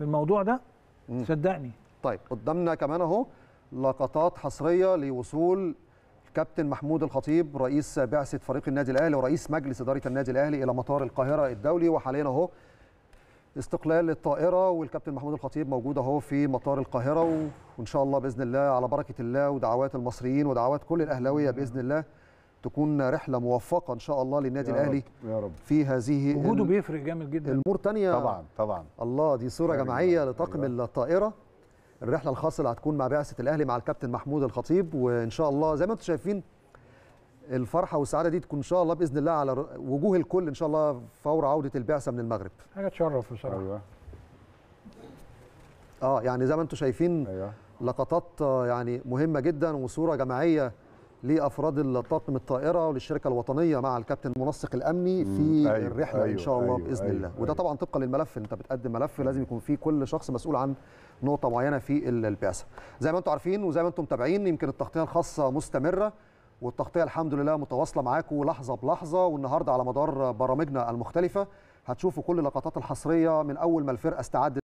في الموضوع ده صدقني طيب قدامنا كمان اهو لقطات حصريه لوصول الكابتن محمود الخطيب رئيس بعثه فريق النادي الاهلي ورئيس مجلس اداره النادي الاهلي الى مطار القاهره الدولي وحاليا اهو استقلال الطائره والكابتن محمود الخطيب موجود اهو في مطار القاهره وان شاء الله باذن الله على بركه الله ودعوات المصريين ودعوات كل الاهلاويه باذن الله تكون رحله موفقه ان شاء الله للنادي الاهلي يا رب في هذه وجوده بيفرق جامد جدا الامور الثانيه طبعا طبعا الله دي صوره جماعيه لطاقم الطائره الرحله الخاصه اللي هتكون مع بعثه الاهلي مع الكابتن محمود الخطيب وان شاء الله زي ما انتم شايفين الفرحه والسعاده دي تكون ان شاء الله باذن الله على وجوه الكل ان شاء الله فور عوده البعثه من المغرب حاجه تشرف بصراحه ايوه اه يعني زي ما انتم شايفين أيوة. لقطات آه، يعني مهمه جدا وصوره جماعيه لافراد طاقم الطائره وللشركه الوطنيه مع الكابتن المنسق الامني في أيوة الرحله أيوة ان شاء الله أيوة باذن أيوة الله أيوة وده أيوه. طبعا طبقا للملف انت بتقدم ملف لازم يكون فيه كل شخص مسؤول عن نقطه معينه في البعثه زي ما انتم عارفين وزي ما انتم متابعين يمكن التغطيه الخاصه مستمره والتغطيه الحمد لله متواصله معاكم لحظه بلحظه والنهارده على مدار برامجنا المختلفه هتشوفوا كل اللقطات الحصريه من اول ما الفرقه استعدت